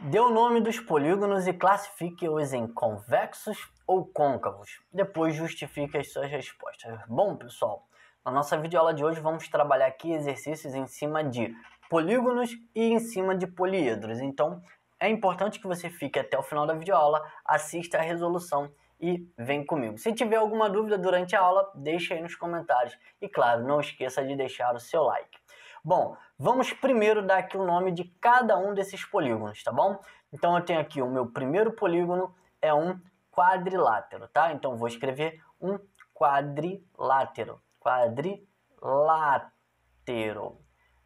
Dê o nome dos polígonos e classifique-os em convexos ou côncavos. Depois justifique as suas respostas. Bom, pessoal, na nossa videoaula de hoje vamos trabalhar aqui exercícios em cima de polígonos e em cima de poliedros. Então, é importante que você fique até o final da videoaula, assista a resolução e vem comigo. Se tiver alguma dúvida durante a aula, deixe aí nos comentários. E claro, não esqueça de deixar o seu like. Bom, vamos primeiro dar aqui o nome de cada um desses polígonos, tá bom? Então eu tenho aqui o meu primeiro polígono é um quadrilátero, tá? Então vou escrever um quadrilátero. Quadrilátero.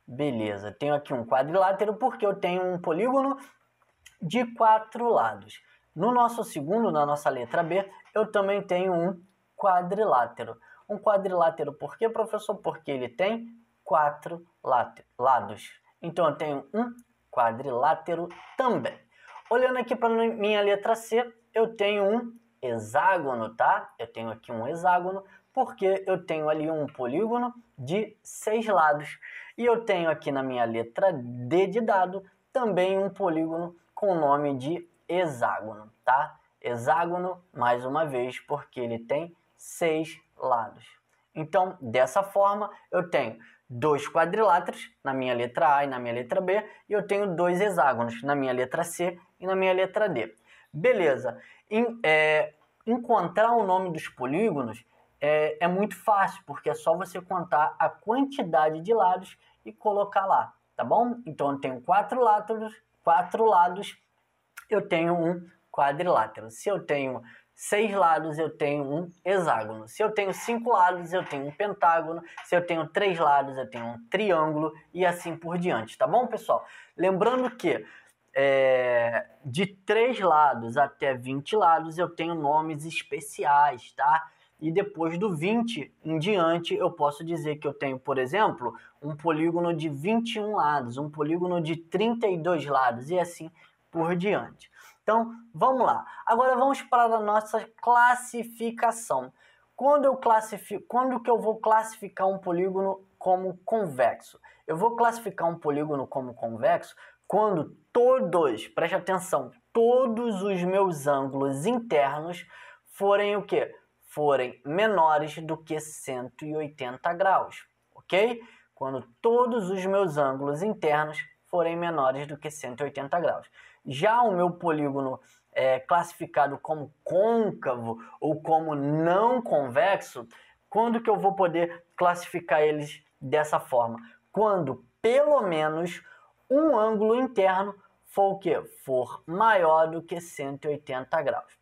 Beleza, tenho aqui um quadrilátero porque eu tenho um polígono de quatro lados. No nosso segundo, na nossa letra B, eu também tenho um quadrilátero. Um quadrilátero por quê, professor? Porque ele tem quatro lados. Então eu tenho um quadrilátero também. Olhando aqui para minha letra C, eu tenho um hexágono, tá? Eu tenho aqui um hexágono porque eu tenho ali um polígono de seis lados. E eu tenho aqui na minha letra D de dado também um polígono com o nome de hexágono, tá? Hexágono, mais uma vez, porque ele tem seis lados. Então, dessa forma, eu tenho dois quadriláteros, na minha letra A e na minha letra B, e eu tenho dois hexágonos, na minha letra C e na minha letra D. Beleza. Em, é, encontrar o nome dos polígonos é, é muito fácil, porque é só você contar a quantidade de lados e colocar lá, tá bom? Então eu tenho quatro lados, quatro lados, eu tenho um quadrilátero. Se eu tenho seis lados, eu tenho um hexágono. Se eu tenho cinco lados, eu tenho um pentágono. Se eu tenho três lados, eu tenho um triângulo e assim por diante, tá bom, pessoal? Lembrando que é, de três lados até 20 lados eu tenho nomes especiais, tá? E depois do 20 em diante, eu posso dizer que eu tenho, por exemplo, um polígono de 21 lados, um polígono de 32 lados e assim por diante. Então, vamos lá. Agora vamos para a nossa classificação. Quando eu classifico, quando que eu vou classificar um polígono como convexo? Eu vou classificar um polígono como convexo quando todos, preste atenção, todos os meus ângulos internos forem o quê? Forem menores do que 180 graus, ok? Quando todos os meus ângulos internos forem menores do que 180 graus. Já o meu polígono é, classificado como côncavo ou como não convexo, quando que eu vou poder classificar eles dessa forma? Quando pelo menos um ângulo interno for o quê? For maior do que 180 graus.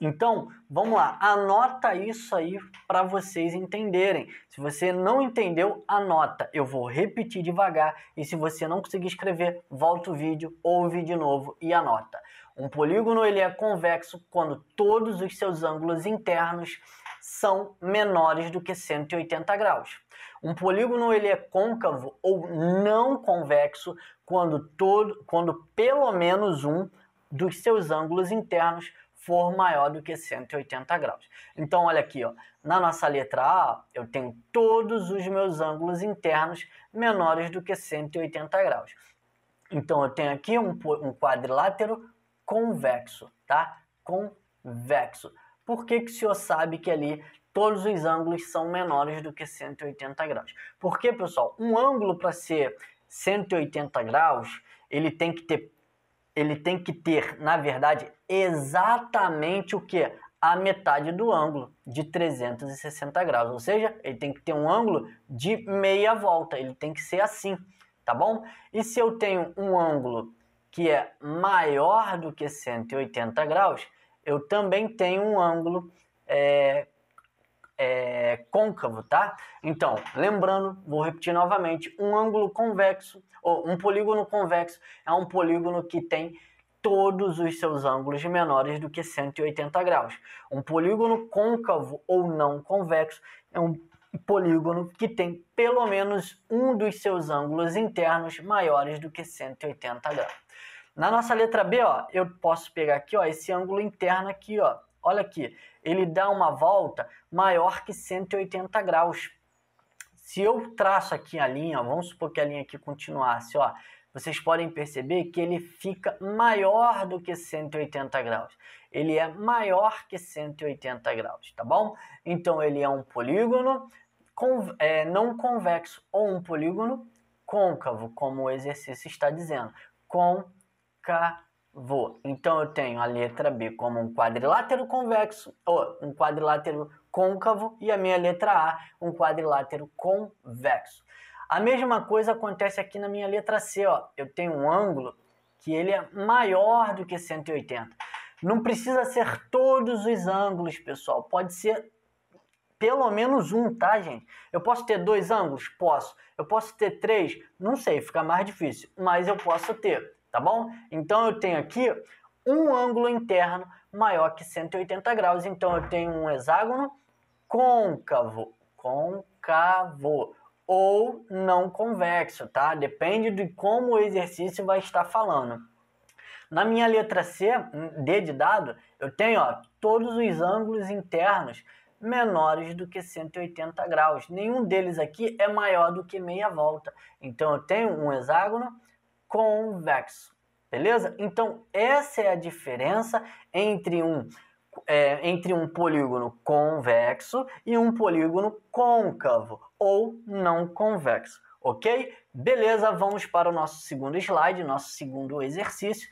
Então, vamos lá, anota isso aí para vocês entenderem. Se você não entendeu, anota. Eu vou repetir devagar e se você não conseguir escrever, volta o vídeo, ouve de novo e anota. Um polígono ele é convexo quando todos os seus ângulos internos são menores do que 180 graus. Um polígono ele é côncavo ou não convexo quando todo quando pelo menos um dos seus ângulos internos for maior do que 180 graus. Então, olha aqui, ó, na nossa letra A, eu tenho todos os meus ângulos internos menores do que 180 graus. Então, eu tenho aqui um, um quadrilátero convexo, tá? Convexo. Por que, que o senhor sabe que ali todos os ângulos são menores do que 180 graus? Porque, pessoal, um ângulo para ser 180 graus, ele tem que ter ele tem que ter, na verdade, exatamente o que? A metade do ângulo de 360 graus. Ou seja, ele tem que ter um ângulo de meia volta. Ele tem que ser assim, tá bom? E se eu tenho um ângulo que é maior do que 180 graus, eu também tenho um ângulo é, é, côncavo, tá? Então, lembrando, vou repetir novamente, um ângulo convexo, ou um polígono convexo, é um polígono que tem todos os seus ângulos menores do que 180 graus. Um polígono côncavo ou não convexo é um polígono que tem pelo menos um dos seus ângulos internos maiores do que 180 graus. Na nossa letra B, ó, eu posso pegar aqui, ó, esse ângulo interno aqui, ó, olha aqui, ele dá uma volta maior que 180 graus. Se eu traço aqui a linha, vamos supor que a linha aqui continuasse, ó, vocês podem perceber que ele fica maior do que 180 graus. Ele é maior que 180 graus, tá bom? Então ele é um polígono com, é, não convexo ou um polígono côncavo, como o exercício está dizendo. Côncavo Vou. Então eu tenho a letra B como um quadrilátero convexo, ou um quadrilátero côncavo, e a minha letra A, um quadrilátero convexo. A mesma coisa acontece aqui na minha letra C, ó. Eu tenho um ângulo que ele é maior do que 180. Não precisa ser todos os ângulos, pessoal. Pode ser pelo menos um, tá, gente? Eu posso ter dois ângulos? Posso. Eu posso ter três? Não sei, fica mais difícil. Mas eu posso ter tá bom? Então eu tenho aqui um ângulo interno maior que 180 graus, então eu tenho um hexágono côncavo, côncavo ou não convexo, tá? Depende de como o exercício vai estar falando. Na minha letra C, D de dado, eu tenho ó, todos os ângulos internos menores do que 180 graus. Nenhum deles aqui é maior do que meia volta. Então eu tenho um hexágono convexo. Beleza? Então, essa é a diferença entre um, é, entre um polígono convexo e um polígono côncavo ou não convexo. Ok? Beleza, vamos para o nosso segundo slide, nosso segundo exercício.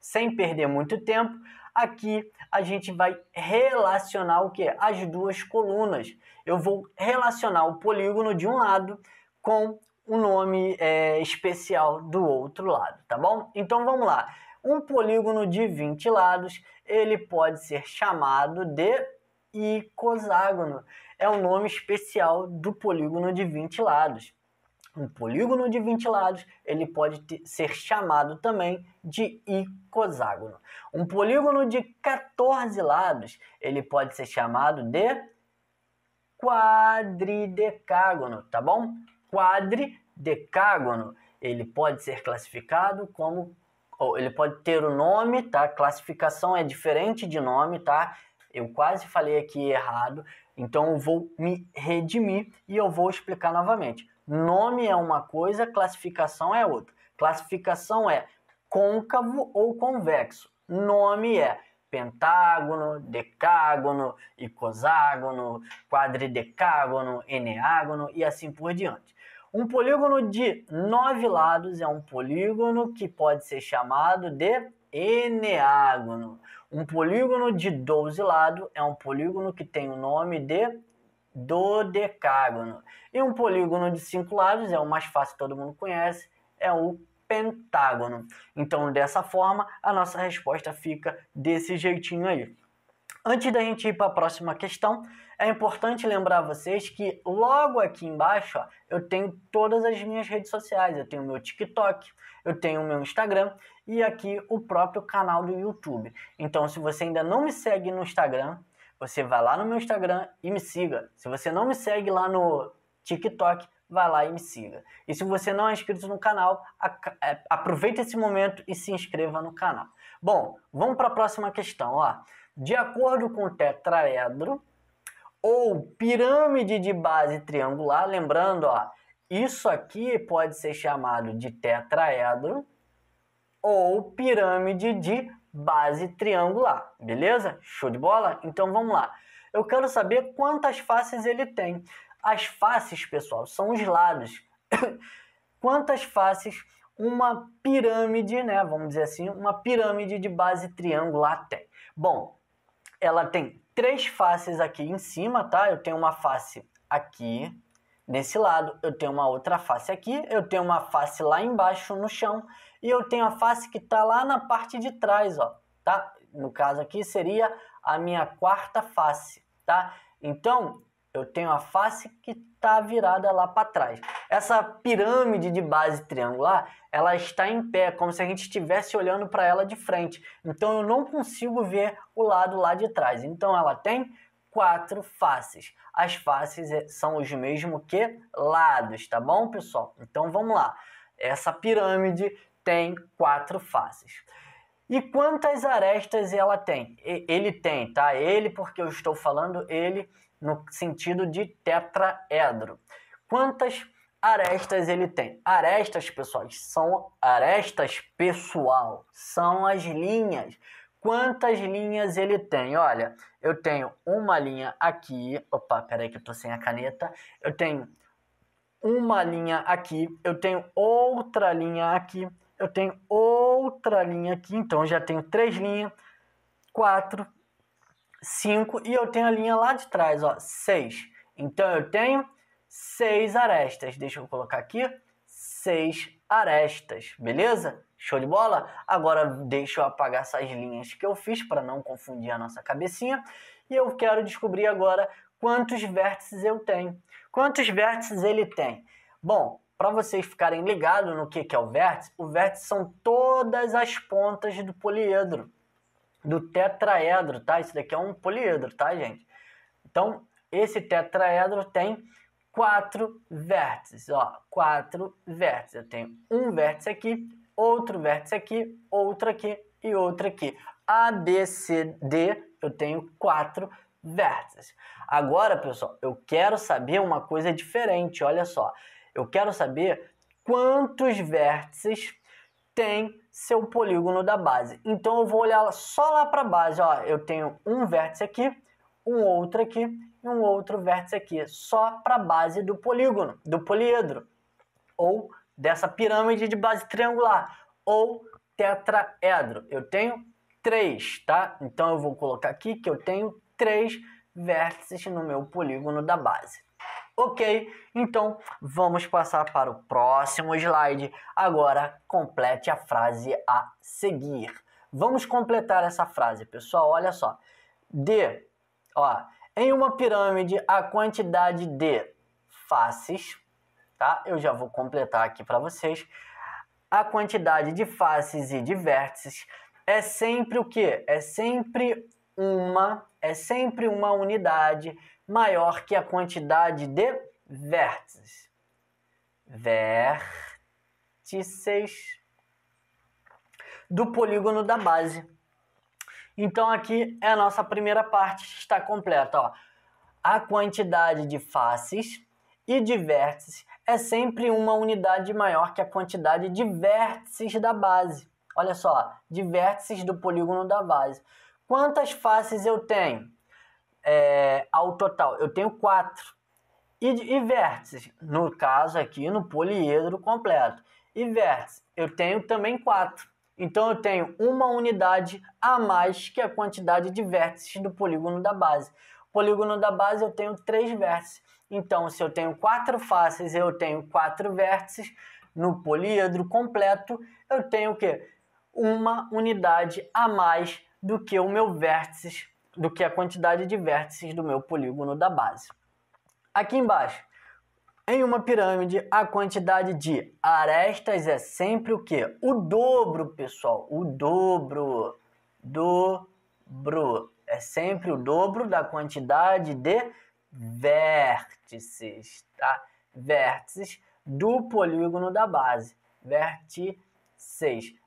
Sem perder muito tempo, aqui a gente vai relacionar o que? As duas colunas. Eu vou relacionar o polígono de um lado com um nome é, especial do outro lado, tá bom? Então vamos lá. Um polígono de 20 lados, ele pode ser chamado de icoságono. É o um nome especial do polígono de 20 lados. Um polígono de 20 lados, ele pode ter, ser chamado também de icoságono. Um polígono de 14 lados, ele pode ser chamado de quadridecágono, tá bom? quadridecágono. Ele pode ser classificado como ele pode ter o nome, tá? Classificação é diferente de nome, tá? Eu quase falei aqui errado, então eu vou me redimir e eu vou explicar novamente. Nome é uma coisa, classificação é outra. Classificação é côncavo ou convexo. Nome é pentágono, decágono, icoságono, quadridecágono, eneágono e assim por diante. Um polígono de nove lados é um polígono que pode ser chamado de eneágono. Um polígono de 12 lados é um polígono que tem o nome de dodecágono. E um polígono de cinco lados é o mais fácil, todo mundo conhece, é o pentágono. Então, dessa forma, a nossa resposta fica desse jeitinho aí. Antes da gente ir para a próxima questão, é importante lembrar vocês que logo aqui embaixo ó, eu tenho todas as minhas redes sociais. Eu tenho meu TikTok, eu tenho meu Instagram e aqui o próprio canal do YouTube. Então, se você ainda não me segue no Instagram, você vai lá no meu Instagram e me siga. Se você não me segue lá no TikTok, vai lá e me siga. E se você não é inscrito no canal, é, aproveite esse momento e se inscreva no canal. Bom, vamos para a próxima questão. Ó. De acordo com o tetraedro, ou pirâmide de base triangular, lembrando, ó, isso aqui pode ser chamado de tetraedro ou pirâmide de base triangular, beleza? Show de bola? Então vamos lá. Eu quero saber quantas faces ele tem. As faces, pessoal, são os lados. quantas faces uma pirâmide, né? Vamos dizer assim, uma pirâmide de base triangular tem. Bom, ela tem três faces aqui em cima, tá? Eu tenho uma face aqui desse lado, eu tenho uma outra face aqui, eu tenho uma face lá embaixo no chão e eu tenho a face que tá lá na parte de trás, ó, tá? No caso aqui seria a minha quarta face, tá? Então, eu tenho a face que está virada lá para trás. Essa pirâmide de base triangular, ela está em pé, como se a gente estivesse olhando para ela de frente. Então eu não consigo ver o lado lá de trás. Então ela tem quatro faces. As faces eh, são os mesmos que lados, tá bom, pessoal? Então vamos lá. Essa pirâmide tem quatro faces. E quantas arestas ela tem? Ele tem, tá? Ele, porque eu estou falando ele no sentido de tetraedro. Quantas arestas ele tem? Arestas, pessoal, são arestas pessoal, são as linhas. Quantas linhas ele tem? Olha, eu tenho uma linha aqui. Opa, peraí que eu tô sem a caneta. Eu tenho uma linha aqui, eu tenho outra linha aqui, eu tenho outra linha aqui, então já tenho três linhas, quatro, 5 e eu tenho a linha lá de trás, ó, 6. Então eu tenho 6 arestas. Deixa eu colocar aqui, 6 arestas, beleza? Show de bola? Agora deixa eu apagar essas linhas que eu fiz para não confundir a nossa cabecinha. E eu quero descobrir agora quantos vértices eu tenho. Quantos vértices ele tem? Bom, para vocês ficarem ligados no que, que é o vértice, o vértice são todas as pontas do poliedro do tetraedro, tá? Isso daqui é um poliedro, tá, gente? Então, esse tetraedro tem quatro vértices, ó, quatro vértices. Eu tenho um vértice aqui, outro vértice aqui, outro aqui e outro aqui. A, B, C, D, eu tenho quatro vértices. Agora, pessoal, eu quero saber uma coisa diferente, olha só. Eu quero saber quantos vértices tem seu polígono da base. Então eu vou olhar só lá para a base, ó, eu tenho um vértice aqui, um outro aqui e um outro vértice aqui, só para a base do polígono, do poliedro, ou dessa pirâmide de base triangular, ou tetraedro. Eu tenho três, tá? Então eu vou colocar aqui que eu tenho três vértices no meu polígono da base. Ok, então vamos passar para o próximo slide. Agora complete a frase a seguir. Vamos completar essa frase, pessoal. Olha só. D. Ó, em uma pirâmide, a quantidade de faces, tá? Eu já vou completar aqui para vocês. A quantidade de faces e de vértices é sempre o quê? É sempre uma é sempre uma unidade maior que a quantidade de vértices. Vértices do polígono da base. Então aqui é a nossa primeira parte, está completa. Ó. A quantidade de faces e de vértices é sempre uma unidade maior que a quantidade de vértices da base. Olha só, de vértices do polígono da base. Quantas faces eu tenho é, ao total? Eu tenho quatro. E, e vértices, no caso aqui, no poliedro completo. E vértices, eu tenho também quatro. Então eu tenho uma unidade a mais que a quantidade de vértices do polígono da base. Polígono da base eu tenho três vértices. Então, se eu tenho quatro faces, eu tenho quatro vértices. No poliedro completo, eu tenho o quê? Uma unidade a mais do que o meu vértices, do que a quantidade de vértices do meu polígono da base. Aqui embaixo, em uma pirâmide, a quantidade de arestas é sempre o quê? O dobro, pessoal, o dobro, dobro. É sempre o dobro da quantidade de vértices, tá? Vértices do polígono da base. Vértices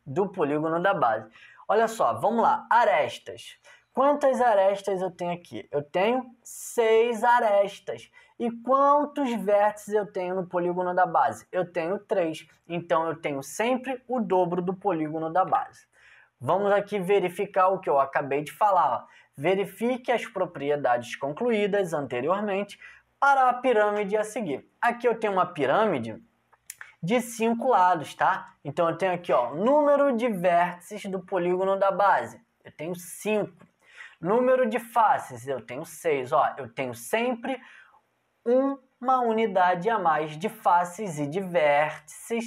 do polígono da base. Olha só, vamos lá. Arestas. Quantas arestas eu tenho aqui? Eu tenho seis arestas. E quantos vértices eu tenho no polígono da base? Eu tenho três. Então eu tenho sempre o dobro do polígono da base. Vamos aqui verificar o que eu acabei de falar. Verifique as propriedades concluídas anteriormente para a pirâmide a seguir. Aqui eu tenho uma pirâmide de cinco lados, tá? Então eu tenho aqui, ó, número de vértices do polígono da base. Eu tenho cinco. Número de faces, eu tenho seis, ó. Eu tenho sempre uma unidade a mais de faces e de vértices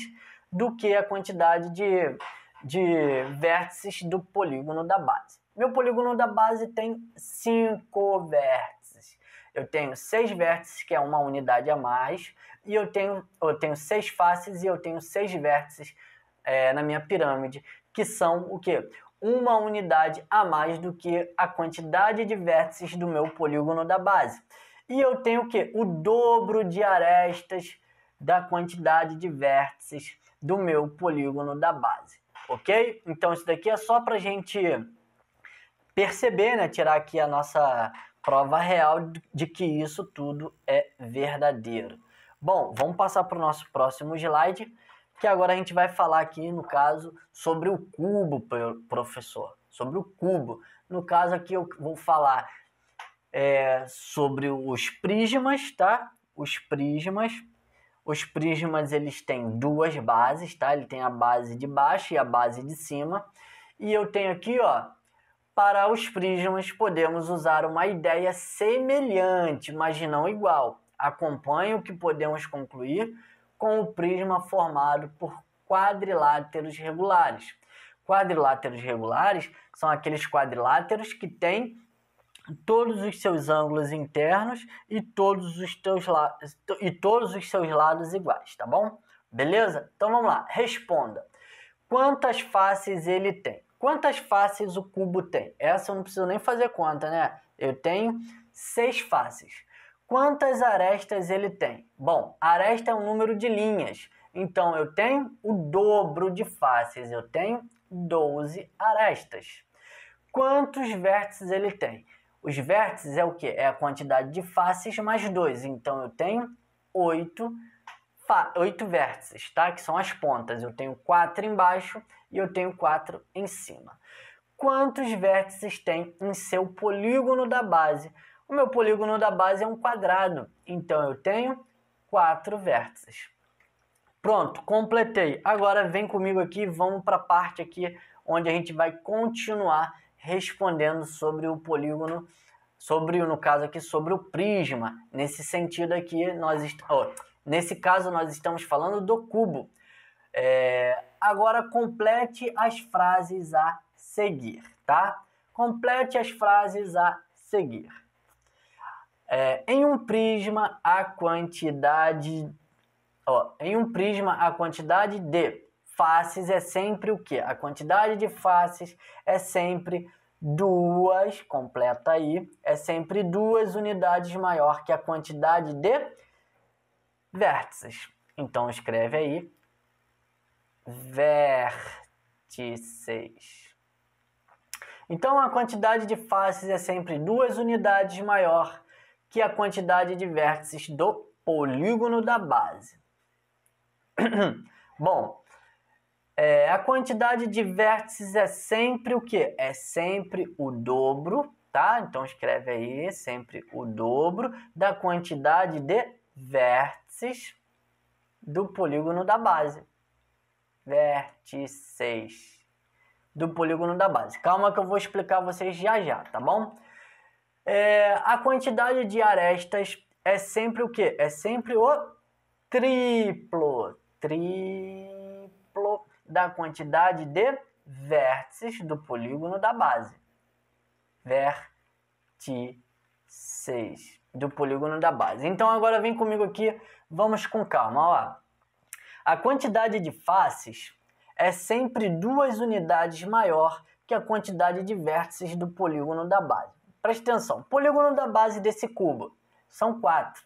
do que a quantidade de, de vértices do polígono da base. Meu polígono da base tem cinco vértices. Eu tenho seis vértices, que é uma unidade a mais e eu tenho, eu tenho seis faces e eu tenho seis vértices é, na minha pirâmide, que são o quê? Uma unidade a mais do que a quantidade de vértices do meu polígono da base. E eu tenho o quê? O dobro de arestas da quantidade de vértices do meu polígono da base. Ok? Então isso daqui é só para gente perceber, né? Tirar aqui a nossa prova real de que isso tudo é verdadeiro. Bom, vamos passar para o nosso próximo slide, que agora a gente vai falar aqui, no caso, sobre o cubo, professor. Sobre o cubo. No caso aqui eu vou falar é, sobre os prismas, tá? Os prismas. Os prismas eles têm duas bases, tá? Ele tem a base de baixo e a base de cima. E eu tenho aqui, ó, para os prismas podemos usar uma ideia semelhante, mas não igual. Acompanhe o que podemos concluir com o prisma formado por quadriláteros regulares. Quadriláteros regulares são aqueles quadriláteros que têm todos os seus ângulos internos e todos os, teus la... e todos os seus lados iguais, tá bom? Beleza? Então vamos lá, responda. Quantas faces ele tem? Quantas faces o cubo tem? Essa eu não preciso nem fazer conta, né? Eu tenho seis faces. Quantas arestas ele tem? Bom, aresta é um número de linhas. Então eu tenho o dobro de faces, eu tenho 12 arestas. Quantos vértices ele tem? Os vértices é o que? É a quantidade de faces mais 2. Então eu tenho 8, oito vértices, tá? Que são as pontas. Eu tenho quatro embaixo e eu tenho quatro em cima. Quantos vértices tem em seu polígono da base? o meu polígono da base é um quadrado, então eu tenho quatro vértices. Pronto, completei. Agora vem comigo aqui, vamos para a parte aqui onde a gente vai continuar respondendo sobre o polígono, sobre no caso aqui sobre o prisma. Nesse sentido aqui nós oh, nesse caso nós estamos falando do cubo. É, agora complete as frases a seguir, tá? Complete as frases a seguir. É, em um prisma, a quantidade. Ó, em um prisma, a quantidade de faces é sempre o quê? A quantidade de faces é sempre duas, completa aí, é sempre duas unidades maior que a quantidade de vértices. Então escreve aí vértices. Então a quantidade de faces é sempre duas unidades maior que a quantidade de vértices do polígono da base. Bom, é, a quantidade de vértices é sempre o que? É sempre o dobro, tá? Então escreve aí, sempre o dobro da quantidade de vértices do polígono da base. Vértices do polígono da base. Calma que eu vou explicar vocês já já, tá bom? É, a quantidade de arestas é sempre o quê? É sempre o triplo. Triplo da quantidade de vértices do polígono da base. Vértices do polígono da base. Então agora vem comigo aqui, vamos com calma. Ó. A quantidade de faces é sempre duas unidades maior que a quantidade de vértices do polígono da base. Presta atenção, polígono da base desse cubo são quatro,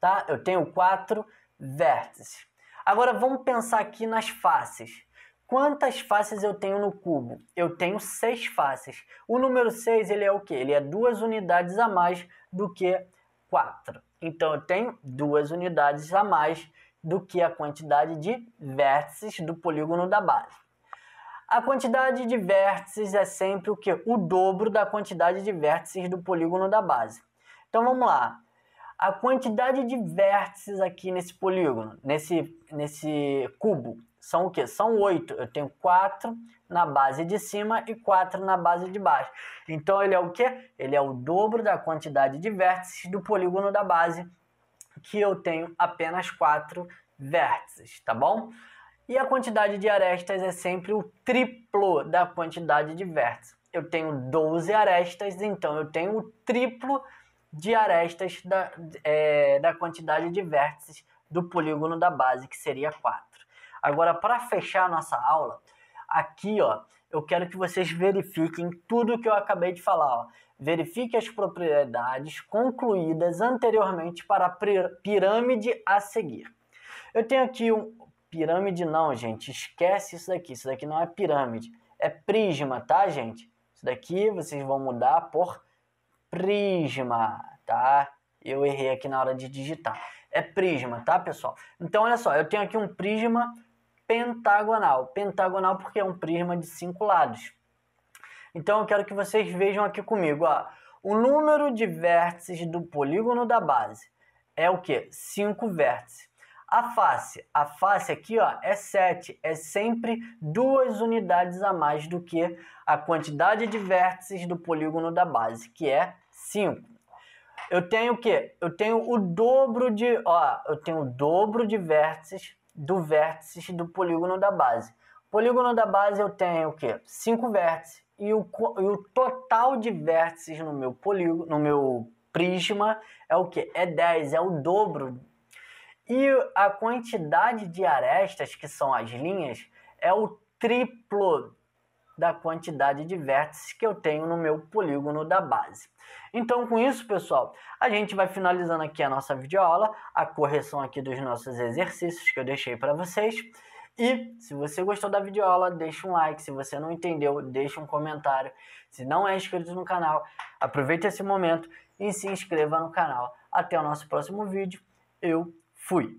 tá? Eu tenho quatro vértices. Agora vamos pensar aqui nas faces. Quantas faces eu tenho no cubo? Eu tenho seis faces. O número 6 ele é o quê? Ele é duas unidades a mais do que 4. Então eu tenho duas unidades a mais do que a quantidade de vértices do polígono da base. A quantidade de vértices é sempre o que? O dobro da quantidade de vértices do polígono da base. Então vamos lá. A quantidade de vértices aqui nesse polígono, nesse, nesse cubo, são o que? São oito. Eu tenho quatro na base de cima e quatro na base de baixo. Então ele é o que? Ele é o dobro da quantidade de vértices do polígono da base, que eu tenho apenas quatro vértices, tá bom? E a quantidade de arestas é sempre o triplo da quantidade de vértices. Eu tenho 12 arestas, então eu tenho o triplo de arestas da, é, da quantidade de vértices do polígono da base, que seria 4. Agora, para fechar a nossa aula, aqui ó, eu quero que vocês verifiquem tudo o que eu acabei de falar. Ó. Verifique as propriedades concluídas anteriormente para a pirâmide a seguir. Eu tenho aqui um Pirâmide não, gente. Esquece isso daqui. Isso daqui não é pirâmide. É prisma, tá, gente? Isso daqui vocês vão mudar por prisma, tá? Eu errei aqui na hora de digitar. É prisma, tá, pessoal? Então, olha só. Eu tenho aqui um prisma pentagonal. Pentagonal porque é um prisma de cinco lados. Então, eu quero que vocês vejam aqui comigo, ó. O número de vértices do polígono da base é o que? cinco vértices. A face, a face aqui ó, é 7, é sempre duas unidades a mais do que a quantidade de vértices do polígono da base, que é 5. Eu tenho o quê? Eu tenho o dobro de, ó, eu tenho o dobro de vértices do vértice do polígono da base. Polígono da base eu tenho o quê? 5 vértices e o, e o total de vértices no meu polígono, no meu prisma é o que? É 10, é o dobro e a quantidade de arestas, que são as linhas, é o triplo da quantidade de vértices que eu tenho no meu polígono da base. Então, com isso, pessoal, a gente vai finalizando aqui a nossa videoaula, a correção aqui dos nossos exercícios que eu deixei para vocês. E se você gostou da videoaula, deixa um like. Se você não entendeu, deixa um comentário. Se não é inscrito no canal, aproveite esse momento e se inscreva no canal. Até o nosso próximo vídeo. Eu Fui!